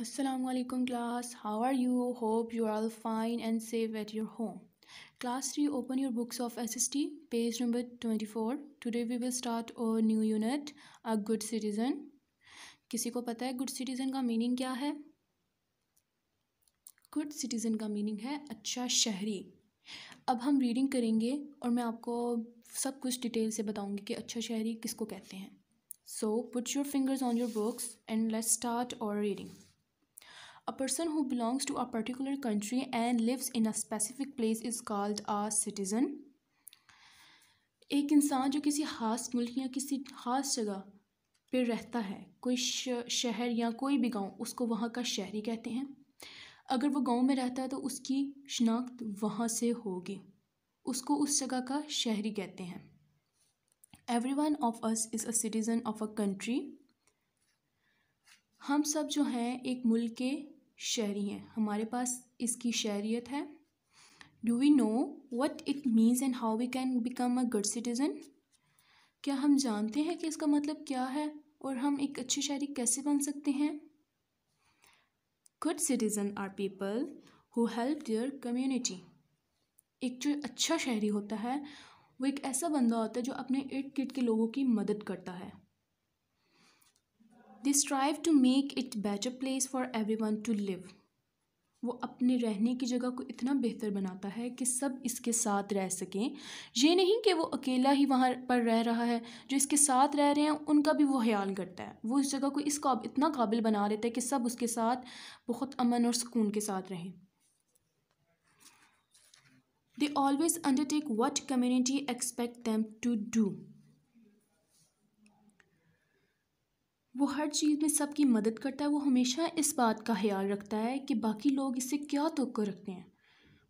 Aslam class how are you hope you are fine and save at your home class three open your books of S S T page number twenty four today we will start a new unit a good citizen किसी को पता है good citizen का meaning क्या है good citizen का meaning है अच्छा शहरी अब हम रीडिंग करेंगे और मैं आपको सब कुछ डिटेल से बताऊँगी कि अच्छा शहरी किसको कहते हैं so put your fingers on your books and let start our reading A person who belongs to a particular country and lives in a specific place is called a citizen. एक इंसान जो किसी खास मुल्क या किसी खास जगह पर रहता है कोई शहर या कोई भी गांव उसको वहाँ का शहरी कहते हैं अगर वो गांव में रहता है तो उसकी शनाख्त वहाँ से होगी उसको उस जगह का शहरी कहते हैं every one of us is a citizen of a country हम सब जो हैं एक मुल्क के शहरी हैं हमारे पास इसकी शहरीत है do we know what it means and how we can become a good citizen क्या हम जानते हैं कि इसका मतलब क्या है और हम एक अच्छे शहरी कैसे बन सकते हैं good citizen are people who help your community एक जो अच्छा शहरी होता है वो एक ऐसा बंदा होता है जो अपने इर्द गिर्द के लोगों की मदद करता है they strive to make it better place for every one to live वो अपने रहने की जगह को इतना बेहतर बनाता है कि सब इसके साथ रह सकें ये नहीं कि वो अकेला ही वहाँ पर रह रहा है जो इसके साथ रह रहे हैं उनका भी वो ख्याल करता है वो इस जगह को इस काब इतना काबिल बना लेता है कि सब उसके साथ बहुत अमन और सुकून के साथ रहें they always undertake what community expect them to do वो हर चीज़ में सबकी मदद करता है वो हमेशा इस बात का ख्याल रखता है कि बाकी लोग इससे क्या तो रखते हैं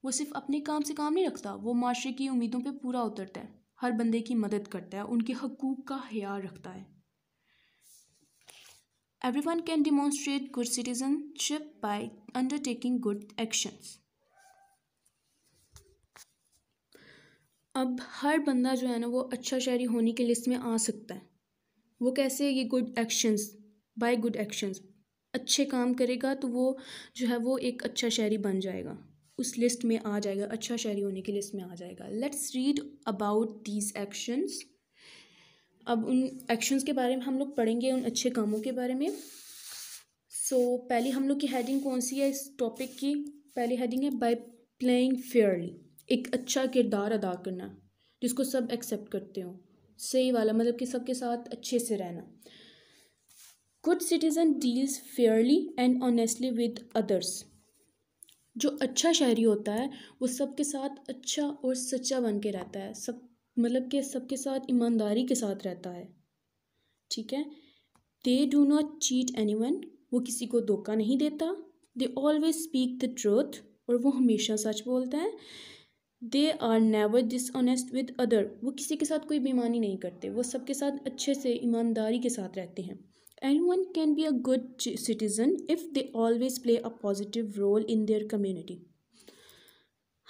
वो सिर्फ अपने काम से काम नहीं रखता वो माशरे की उम्मीदों पे पूरा उतरता है हर बंदे की मदद करता है उनके हकूक़ का ख्याल रखता है every one can demonstrate good citizenship by undertaking good actions अब हर बंदा जो है ना वो अच्छा शहरी होने की लिस्ट में आ सकता है वो कैसे ये good actions by good actions अच्छे काम करेगा तो वो जो है वो एक अच्छा शहरी बन जाएगा उस लिस्ट में आ जाएगा अच्छा शहरी होने की लिस्ट में आ जाएगा let's read about these actions अब उन एक्शंस के बारे में हम लोग पढ़ेंगे उन अच्छे कामों के बारे में सो so, पहली हम लोग की हेडिंग कौन सी है इस टॉपिक की पहली हेडिंग है बाय प्लेइंग फेयरली एक अच्छा किरदार अदा करना जिसको सब एक्सेप्ट करते हो सही वाला मतलब कि सबके साथ अच्छे से रहना good citizen deals fairly and honestly with others जो अच्छा शहरी होता है वो सबके साथ अच्छा और सच्चा बन के रहता है सब मतलब कि सबके साथ ईमानदारी के साथ रहता है ठीक है they do not cheat any one वो किसी को धोखा नहीं देता they always speak the truth और वो हमेशा सच बोलता है they are never dishonest with other वो किसी के साथ कोई बेईमानी नहीं करते वो सबके साथ अच्छे से ईमानदारी के साथ रहते हैं any one can be a good citizen if they always play a positive role in their community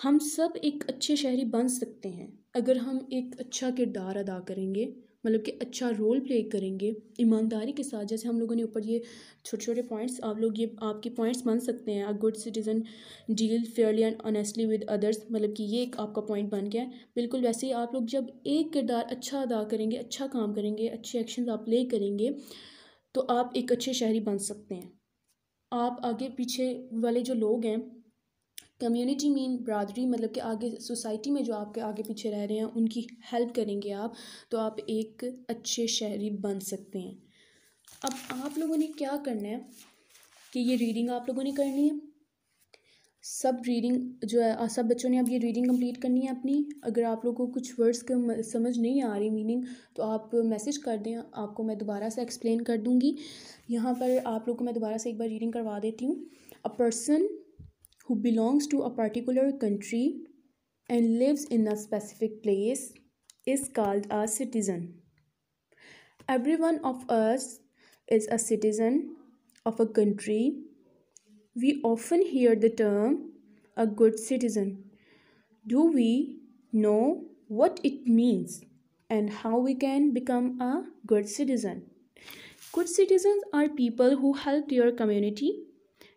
हम सब एक अच्छे शहरी बन सकते हैं अगर हम एक अच्छा किरदार अदा करेंगे मतलब कि अच्छा रोल प्ले करेंगे ईमानदारी के साथ जैसे हम लोगों ने ऊपर ये छोटे छोटे पॉइंट्स आप लोग ये आपके पॉइंट्स बन सकते हैं a good citizen deal fairly and honestly with others मतलब कि ये एक आपका पॉइंट बन गया है बिल्कुल वैसे ही आप लोग जब एक किरदार अच्छा अदा करेंगे अच्छा काम करेंगे अच्छे एक्शन आप प्ले करेंगे तो आप एक अच्छे शहरी बन सकते हैं आप आगे पीछे वाले जो लोग हैं कम्युनिटी मीन बरदरी मतलब कि आगे सोसाइटी में जो आपके आगे पीछे रह रहे हैं उनकी हेल्प करेंगे आप तो आप एक अच्छे शहरी बन सकते हैं अब आप लोगों ने क्या करना है कि ये रीडिंग आप लोगों ने करनी है सब रीडिंग जो है सब बच्चों ने अब ये रीडिंग कंप्लीट करनी है अपनी अगर आप लोगों को कुछ वर्ड्स के समझ नहीं आ रही मीनिंग तो आप मैसेज कर दें आपको मैं दोबारा से एक्सप्लेन कर दूँगी यहाँ पर आप लोग को मैं दोबारा से एक बार रीडिंग करवा देती हूँ a person who belongs to a particular country and lives in a specific place is called a citizen. Every one of us is a citizen of a country. We often hear the term a good citizen. Do we know what it means and how we can become a good citizen? Good citizens are people who help their community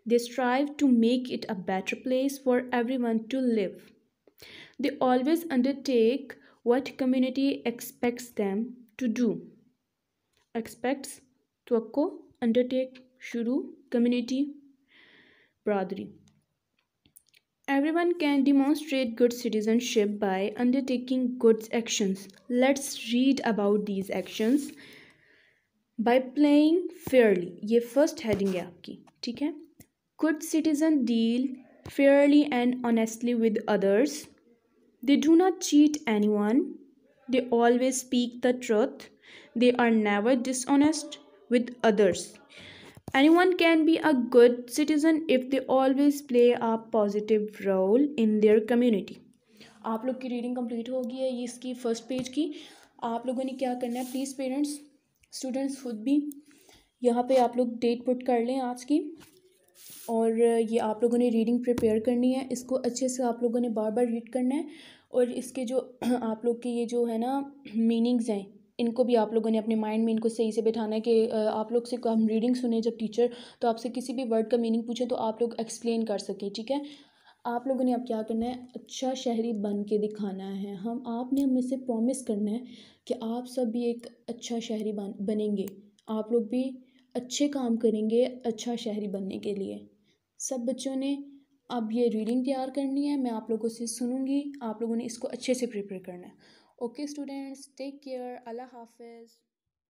they strive to make it a better place for everyone to live. They always undertake what community expects them to do. Expects, توقع, undertake, shuru, community, brotherly. Everyone can demonstrate good citizenship by undertaking good actions. Let's read about these actions. by playing fairly. ये first heading है आपकी ठीक है Good citizens deal fairly and honestly with others. They do not cheat anyone. They always speak the truth. They are never dishonest with others. Anyone can be a good citizen if they always play a positive role in their community. आप लोग की reading complete हो गई है ये इसकी first page की आप लोगों ने क्या करना है Please parents, students, खुद भी यहाँ पे आप लोग date put कर लें आज की और ये आप लोगों ने रीडिंग प्रिपेयर करनी है इसको अच्छे से आप लोगों ने बार बार रीड करना है और इसके जो आप लोग के ये जो है ना मीनिंग्स हैं इनको भी आप लोगों ने अपने माइंड में इनको सही से बैठाना है कि आप लोग से हम रीडिंग सुने जब टीचर तो आपसे किसी भी वर्ड का मीनिंग पूछें तो आप लोग एक्सप्लेन कर सकें ठीक है आप लोगों ने अब क्या करना है अच्छा शहरी बन के दिखाना है हम आपने हमें से प्रॉमिस करना है कि आप सब भी एक अच्छा शहरी बन बनेंगे आप लोग भी अच्छे काम करेंगे अच्छा शहरी बनने के लिए सब बच्चों ने अब ये रीडिंग तैयार करनी है मैं आप लोगों से सुनूंगी आप लोगों ने इसको अच्छे से प्रिपेयर करना है ओके स्टूडेंट्स टेक केयर अल्लाह हाफिज़